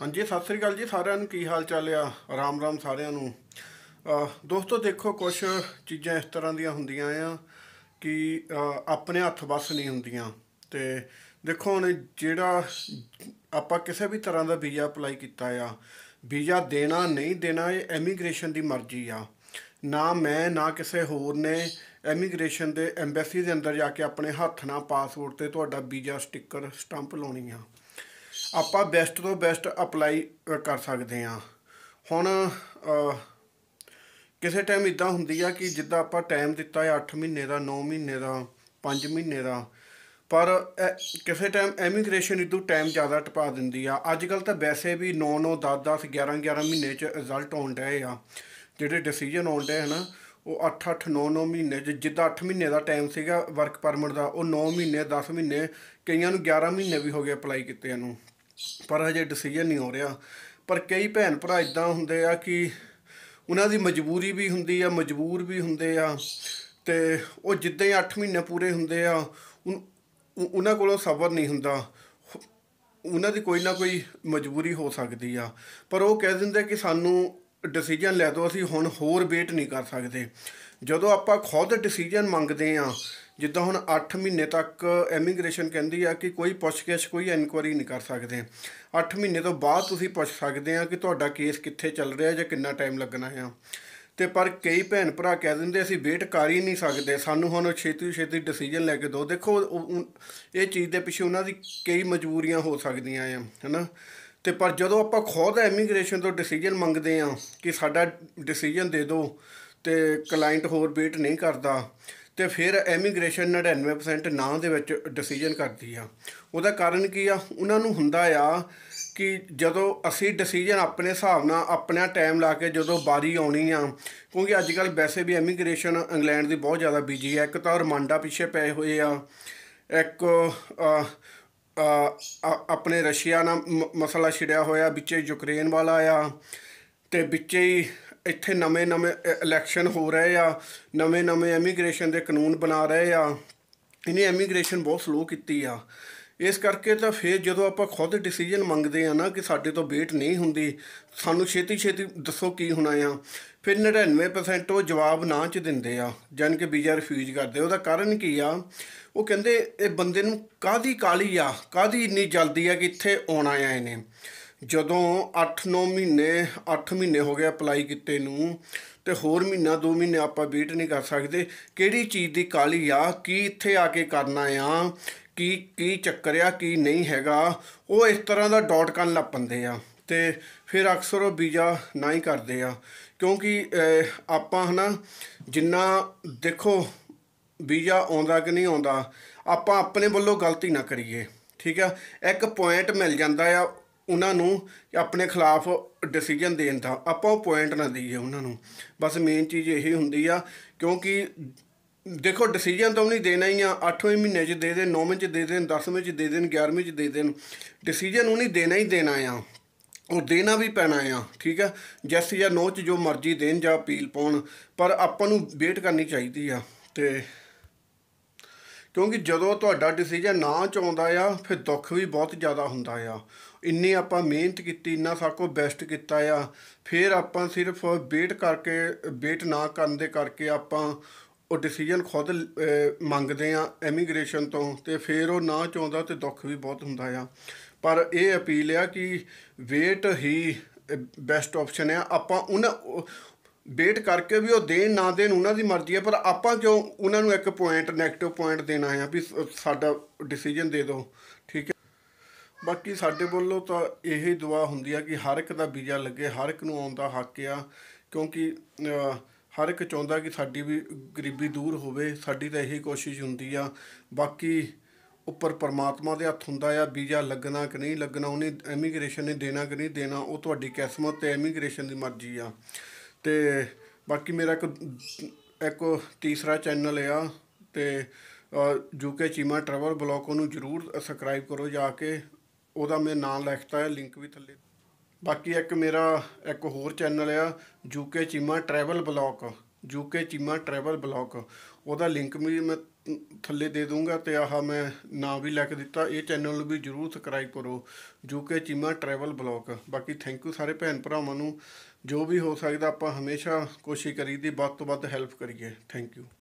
ਹਾਂਜੀ ਸਤਿ ਸ੍ਰੀ ਅਕਾਲ ਜੀ ਸਾਰਿਆਂ ਨੂੰ ਕੀ ਹਾਲ ਚਾਲ ਆ ਆਰਾਮ ਰਾਮ ਸਾਰਿਆਂ ਨੂੰ ਦੋਸਤੋ ਦੇਖੋ ਕੁਝ ਚੀਜ਼ਾਂ ਇਸ ਤਰ੍ਹਾਂ ਦੀਆਂ ਹੁੰਦੀਆਂ ਆ ਕਿ ਆਪਣੇ ਹੱਥ ਬਸ ਨਹੀਂ ਹੁੰਦੀਆਂ ਤੇ ਦੇਖੋ ਹੁਣ ਜਿਹੜਾ ਆਪਾਂ ਕਿਸੇ ਵੀ ਤਰ੍ਹਾਂ ਦਾ ਵੀਜ਼ਾ ਅਪਲਾਈ ਕੀਤਾ ਆ ਵੀਜ਼ਾ ਦੇਣਾ ਨਹੀਂ ਦੇਣਾ ਇਹ ਐਮੀਗ੍ਰੇਸ਼ਨ ਦੀ ਮਰਜ਼ੀ ਆ ਨਾ ਮੈਂ ਨਾ ਕਿਸੇ ਹੋਰ ਨੇ ਐਮੀਗ੍ਰੇਸ਼ਨ ਦੇ ਐਮਬੈਸੀ ਦੇ ਅੰਦਰ ਜਾ ਕੇ ਆਪਣੇ ਹੱਥ ਨਾਲ ਪਾਸਪੋਰਟ ਤੇ ਤੁਹਾਡਾ ਵੀਜ਼ਾ ਸਟicker ਸਟੰਪ ਲਾਉਣੀ ਆ ਆਪਾਂ ਬੈਸਟ ਤੋਂ ਬੈਸਟ ਅਪਲਾਈ ਕਰ ਸਕਦੇ ਹਾਂ ਹੁਣ ਕਿਸੇ ਟਾਈਮ ਇਦਾਂ ਹੁੰਦੀ ਆ ਕਿ ਜਿੱਦਾਂ ਆਪਾਂ ਟਾਈਮ ਦਿੱਤਾ ਹੈ 8 ਮਹੀਨੇ ਦਾ 9 ਮਹੀਨੇ ਦਾ 5 ਮਹੀਨੇ ਦਾ ਪਰ ਕਿਸੇ ਟਾਈਮ ਐਮੀਗ੍ਰੇਸ਼ਨ ਇਦੋਂ ਟਾਈਮ ਜ਼ਿਆਦਾ ਟਪਾ ਦਿੰਦੀ ਆ ਅੱਜ ਕੱਲ ਤਾਂ ਵੈਸੇ ਵੀ 9 9 10 10 11 11 ਮਹੀਨੇ ਚ ਰਿਜ਼ਲਟ ਆਉਣ ਡਏ ਆ ਜਿਹੜੇ ਡਿਸੀਜਨ ਆਉਣ ਡਏ ਹਨਾ ਉਹ 8-8 9-9 ਮਹੀਨੇ ਜਿੱਦਾਂ 8 ਮਹੀਨੇ ਦਾ ਟਾਈਮ ਸੀਗਾ ਵਰਕ ਪਰਮਿਟ ਦਾ ਉਹ 9 ਮਹੀਨੇ 10 ਮਹੀਨੇ ਕਈਆਂ ਨੂੰ 11 ਮਹੀਨੇ ਵੀ ਹੋ ਗਏ ਅਪਲਾਈ ਕੀਤੇ ਨੂੰ ਪਰ ਹਜੇ ਡਿਸੀਜਨ ਨਹੀਂ ਹੋ ਰਿਹਾ ਪਰ ਕਈ ਭੈਣ ਭਰਾ ਇਦਾਂ ਹੁੰਦੇ ਆ ਕਿ ਉਹਨਾਂ ਦੀ ਮਜਬੂਰੀ ਵੀ ਹੁੰਦੀ ਆ ਮਜਬੂਰ ਵੀ ਹੁੰਦੇ ਆ ਤੇ ਉਹ ਜਿੱਦਾਂ ਹੀ 8 ਮਹੀਨੇ ਪੂਰੇ ਹੁੰਦੇ ਆ ਉਹਨਾਂ ਕੋਲੋਂ ਸਬਰ ਨਹੀਂ ਹੁੰਦਾ ਉਹਨਾਂ ਦੀ ਕੋਈ ਨਾ ਕੋਈ ਮਜਬੂਰੀ ਹੋ ਸਕਦੀ ਆ ਪਰ ਉਹ ਕਹਿ ਦਿੰਦੇ ਕਿ ਸਾਨੂੰ ਡਿਸੀਜਨ ਲੈ ਦੋ ਅਸੀਂ ਹੁਣ ਹੋਰ ਵੇਟ ਨਹੀਂ ਕਰ ਸਕਦੇ ਜਦੋਂ ਆਪਾਂ ਖੁਦ ਡਿਸੀਜਨ ਮੰਗਦੇ ਆ ਜਿੱਦਾਂ ਹੁਣ 8 ਮਹੀਨੇ ਤੱਕ ਇਮੀਗ੍ਰੇਸ਼ਨ ਕਹਿੰਦੀ ਆ ਕਿ ਕੋਈ ਪੁੱਛਗਿੱਛ ਕੋਈ ਇਨਕੁਆਰੀ ਨਹੀਂ ਕਰ ਸਕਦੇ 8 ਮਹੀਨੇ ਤੋਂ ਬਾਅਦ ਤੁਸੀਂ ਪੁੱਛ ਸਕਦੇ ਆ ਕਿ ਤੁਹਾਡਾ ਕੇਸ ਕਿੱਥੇ ਚੱਲ ਰਿਹਾ ਜਾਂ ਕਿੰਨਾ ਟਾਈਮ ਲੱਗਣਾ ਹੈ ਤੇ ਪਰ ਕਈ ਭੈਣ ਭਰਾ ਕਹਿ ਦਿੰਦੇ ਅਸੀਂ ਵੇਟ ਕਰ ਹੀ ਨਹੀਂ ਸਕਦੇ ਸਾਨੂੰ ਹੁਣ ਛੇਤੀ ਛੇਤੀ ਡਿਸੀਜਨ ਲੈ ਕੇ ਦੋ ਦੇਖੋ ਇਹ ਚੀਜ਼ ਦੇ ਪਿੱਛੇ ਉਹਨਾਂ ਦੀ ਕਈ ਮਜਬੂਰੀਆਂ ਹੋ ਸਕਦੀਆਂ ਆ ਹਨਾ ਤੇ ਪਰ ਜਦੋਂ ਆਪਾਂ ਖੁਦ ਇਮੀਗ੍ਰੇਸ਼ਨ ਤੋਂ ਡਿਸੀਜਨ ਮੰਗਦੇ ਆ ਕਿ ਸਾਡਾ ਡਿਸੀਜਨ ਦੇ ਦਿਓ ਤੇ ਕਲਾਇੰਟ ਹੋਰ ਵੇਟ ਨਹੀਂ ਕਰਦਾ ਤੇ ਫਿਰ ਇਮੀਗ੍ਰੇਸ਼ਨ 99% ਨਾਂ ਦੇ ਵਿੱਚ ਡਿਸੀਜਨ ਕਰਦੀ ਆ ਉਹਦਾ ਕਾਰਨ ਕੀ ਆ ਉਹਨਾਂ ਨੂੰ ਹੁੰਦਾ ਆ ਕਿ ਜਦੋਂ ਅਸੀਂ ਡਿਸੀਜਨ ਆਪਣੇ ਹਿਸਾਬ ਨਾਲ ਆਪਣਾ ਟਾਈਮ ਲਾ ਕੇ ਜਦੋਂ ਬਾਰੀ ਆਉਣੀ ਆ ਕਿਉਂਕਿ ਅੱਜ ਕੱਲ ਵੈਸੇ ਵੀ ਇਮੀਗ੍ਰੇਸ਼ਨ ਇੰਗਲੈਂਡ ਦੀ ਬਹੁਤ ਜ਼ਿਆਦਾ ਬੀਜੀ ਆ ਇੱਕ ਤਾਂ ਰਮਾਂਡਾ ਪਿੱਛੇ ਪਏ ਹੋਏ ਆ ਇੱਕ ਆਪਣੇ ਰਸ਼ੀਆ ਨਾਲ ਮਸਲਾ ਛਿੜਿਆ ਹੋਇਆ ਵਿੱਚੇ ਯੂਕਰੇਨ ਵਾਲਾ ਆ ਤੇ ਵਿੱਚੇ ਹੀ ਇੱਥੇ ਨਵੇਂ-ਨਵੇਂ ਇਲੈਕਸ਼ਨ ਹੋ ਰਹੇ ਆ ਨਵੇਂ-ਨਵੇਂ ਇਮੀਗ੍ਰੇਸ਼ਨ ਦੇ ਕਾਨੂੰਨ ਬਣਾ ਰਹੇ ਆ ਇਹਨੇ ਇਮੀਗ੍ਰੇਸ਼ਨ ਬਹੁਤ ਸਲੋ ਕੀਤੀ ਆ ਇਸ ਕਰਕੇ ਤਾਂ ਫਿਰ ਜਦੋਂ ਆਪਾਂ ਖੁਦ ਡਿਸੀਜਨ ਮੰਗਦੇ ਆ ਨਾ ਕਿ ਸਾਡੇ ਤੋਂ ਵੇਟ ਨਹੀਂ ਹੁੰਦੀ ਸਾਨੂੰ ਛੇਤੀ ਛੇਤੀ ਦੱਸੋ ਕੀ ਹੋਣਾ ਆ ਫਿਰ 99% ਉਹ ਜਵਾਬ ਨਾ ਚ ਦਿੰਦੇ ਆ ਜਾਨ ਕਿ ਬੀਜਾ ਰਿਫਿਊਜ਼ ਕਰਦੇ ਉਹਦਾ ਕਾਰਨ ਕੀ ਆ ਉਹ ਕਹਿੰਦੇ ਇਹ ਬੰਦੇ ਨੂੰ ਕਾਦੀ ਕਾਲੀ ਆ ਕਾਦੀ ਇੰਨੀ ਜਲਦੀ ਆ ਕਿ ਇੱਥੇ ਆਉਣਾ ਆ ਇਹਨੇ ਜਦੋਂ 8-9 ਮਹੀਨੇ 8 ਮਹੀਨੇ ਹੋ ਗਏ ਅਪਲਾਈ ਕੀਤੇ ਨੂੰ ਤੇ ਹੋਰ ਮਹੀਨਾ 2 ਮਹੀਨੇ ਆਪਾਂ ਵੇਟ ਨਹੀਂ ਕਰ ਸਕਦੇ ਕਿਹੜੀ ਚੀਜ਼ ਦੀ ਕਾਲੀ ਆ ਕੀ ਇੱਥੇ ਆ ਕੇ ਕਰਨਾ ਆ ਕੀ ਕੀ ਚੱਕਰ ਆ ਕੀ ਨਹੀਂ ਹੈਗਾ ਉਹ ਇਸ ਤਰ੍ਹਾਂ ਦਾ ਡਾਟ ਕਰਨ ਲੱਪੰਦੇ ਆ ਤੇ ਫਿਰ ਅਕਸਰ ਉਹ ਵੀਜ਼ਾ ਨਾ ਹੀ ਕਰਦੇ ਆ ਕਿਉਂਕਿ ਆਪਾਂ ਹਨਾ ਜਿੰਨਾ ਦੇਖੋ ਵੀਜ਼ਾ ਆਉਂਦਾ ਕਿ ਨਹੀਂ ਆਉਂਦਾ ਆਪਾਂ ਆਪਣੇ ਵੱਲੋਂ ਗਲਤੀ ਨਾ ਕਰੀਏ ਠੀਕ ਆ ਇੱਕ ਪੁਆਇੰਟ ਮਿਲ ਜਾਂਦਾ ਆ ਉਹਨਾਂ ਨੂੰ ਆਪਣੇ ਖਿਲਾਫ ਡਿਸੀਜਨ ਦੇਣ ਦਾ ਆਪਾਂ ਉਹ ਪੁਆਇੰਟ ਨਾ ਦਈਏ ਉਹਨਾਂ ਨੂੰ ਬਸ ਮੇਨ ਚੀਜ਼ ਇਹ ਹੁੰਦੀ ਆ ਕਿਉਂਕਿ ਦੇਖੋ ਡਿਸੀਜਨ ਤਾਂ ਉਹਨੇ ਦੇਣਾ ਹੀ ਆ 8ਵੇਂ ਮਹੀਨੇ 'ਚ ਦੇ ਦੇਣ 9ਵੇਂ 'ਚ ਦੇ ਦੇਣ 10ਵੇਂ 'ਚ ਦੇ ਦੇਣ 11ਵੇਂ 'ਚ ਦੇ ਦੇਣ ਡਿਸੀਜਨ ਉਹਨੇ ਦੇਣਾ ਹੀ ਦੇਣਾ ਆ ਉਹ ਦੇਣਾ ਵੀ ਪੈਣਾ ਆ ਠੀਕ ਆ ਜੈਸ ਜਾਂ ਨੋ 'ਚ ਜੋ ਮਰਜ਼ੀ ਦੇਣ ਜਾਂ ਅਪੀਲ ਪਾਉਣ ਪਰ ਆਪਾਂ ਨੂੰ ਵੇਟ ਕਰਨੀ ਚਾਹੀਦੀ ਆ ਤੇ ਕਿਉਂਕਿ ਜਦੋਂ ਤੁਹਾਡਾ ਡਿਸੀਜਨ ਨਾ ਚ ਆਉਂਦਾ ਆ ਫਿਰ ਦੁੱਖ ਵੀ ਬਹੁਤ ਜ਼ਿਆਦਾ ਹੁੰਦਾ ਆ ਇੰਨੀ ਆਪਾਂ ਮਿਹਨਤ ਕੀਤੀ ਇੰਨਾ ਸਭ ਬੈਸਟ ਕੀਤਾ ਆ ਫਿਰ ਆਪਾਂ ਸਿਰਫ ਵੇਟ ਕਰਕੇ ਵੇਟ ਨਾ ਕਰਨ ਦੇ ਕਰਕੇ ਆਪਾਂ ਉਹ ਡਿਸੀਜਨ ਖੁਦ ਮੰਗਦੇ ਆ ਇਮੀਗ੍ਰੇਸ਼ਨ ਤੋਂ ਤੇ ਫਿਰ ਉਹ ਨਾ ਚਾਹੁੰਦਾ ਤੇ ਦੁੱਖ ਵੀ ਬਹੁਤ ਹੁੰਦਾ ਆ ਪਰ ਇਹ ਅਪੀਲ ਆ ਕਿ ਵੇਟ ਹੀ ਬੈਸਟ ਆਪਸ਼ਨ ਆ ਆਪਾਂ ਉਹਨਾਂ ਵੇਟ ਕਰਕੇ ਵੀ ਉਹ ਦੇਣ ਨਾ ਦੇਣ ਉਹਨਾਂ ਦੀ ਮਰਜ਼ੀ ਆ ਪਰ ਆਪਾਂ ਕਿਉਂ ਉਹਨਾਂ ਨੂੰ ਇੱਕ ਪੁਆਇੰਟ 네ਗੇਟਿਵ ਪੁਆਇੰਟ ਦੇਣਾ ਆ ਵੀ ਸਾਡਾ ਡਿਸੀਜਨ ਦੇ ਦਿਓ ਠੀਕ ਹੈ ਬਾਕੀ ਸਾਡੇ ਵੱਲੋਂ ਤਾਂ ਇਹੀ ਦੁਆ ਹੁੰਦੀ ਆ ਕਿ ਹਰ ਇੱਕ ਦਾ ਵੀਜ਼ਾ ਲੱਗੇ ਹਰ ਇੱਕ ਨੂੰ ਆਉਣ ਦਾ ਹੱਕ ਆ ਕਿਉਂਕਿ ਹਰ ਇੱਕ ਚਾਹੁੰਦਾ ਕਿ ਸਾਡੀ ਵੀ ਗਰੀਬੀ ਦੂਰ ਹੋਵੇ ਸਾਡੀ ਤਾਂ ਇਹੀ ਕੋਸ਼ਿਸ਼ ਹੁੰਦੀ ਆ ਬਾਕੀ ਉੱਪਰ ਪਰਮਾਤਮਾ ਦੇ ਹੱਥ ਹੁੰਦਾ ਆ ਵੀਜ਼ਾ ਲੱਗਣਾ ਕਿ ਨਹੀਂ ਲੱਗਣਾ ਉਹਨੇ ਇਮੀਗ੍ਰੇਸ਼ਨ ਨੇ ਦੇਣਾ ਕਿ ਨਹੀਂ ਦੇਣਾ ਉਹ ਤੁਹਾਡੀ ਕਿਸਮਤ ਤੇ ਇਮੀਗ੍ਰੇਸ਼ਨ ਦੀ ਮਰਜ਼ੀ ਆ ਤੇ ਬਾਕੀ ਮੇਰਾ ਇੱਕ ਇੱਕ ਤੀਸਰਾ ਚੈਨਲ ਆ ਤੇ ਜੁਕੇ ਚੀਮਾ ਟਰੈਵਲ ਬਲੌਗ ਨੂੰ ਜਰੂਰ ਸਬਸਕ੍ਰਾਈਬ ਕਰੋ ਜਾ ਕੇ ਉਹਦਾ ਮੈਂ ਨਾਮ ਲਿਖਤਾ ਹੈ ਲਿੰਕ ਵੀ ਥੱਲੇ ਬਾਕੀ ਇੱਕ ਮੇਰਾ ਇੱਕ ਹੋਰ ਚੈਨਲ ਆ UK Cheema travel blog UK Cheema travel blog ਉਹਦਾ ਲਿੰਕ ਵੀ ਮੈਂ ਥੱਲੇ ਦੇ ਦੂੰਗਾ ਤੇ ਆਹ ਮੈਂ ਨਾਮ ਵੀ ਲਿਖ ਦਿੱਤਾ ਇਹ ਚੈਨਲ ਨੂੰ ਵੀ ਜਰੂਰ ਸਬਸਕ੍ਰਾਈਬ ਕਰੋ ਯੂਕੇ ਚੀਮਾ ਟਰੈਵਲ ਬਲੌਗ ਬਾਕੀ ਥੈਂਕ ਯੂ ਸਾਰੇ ਭੈਣ ਭਰਾਵਾਂ ਨੂੰ ਜੋ ਵੀ ਹੋ ਸਕਦਾ ਆਪਾਂ ਹਮੇਸ਼ਾ ਕੋਸ਼ਿਸ਼ ਕਰੀਦੀ ਵੱਧ ਤੋਂ ਵੱਧ ਹੈਲਪ ਕਰੀਏ ਥੈਂਕ ਯੂ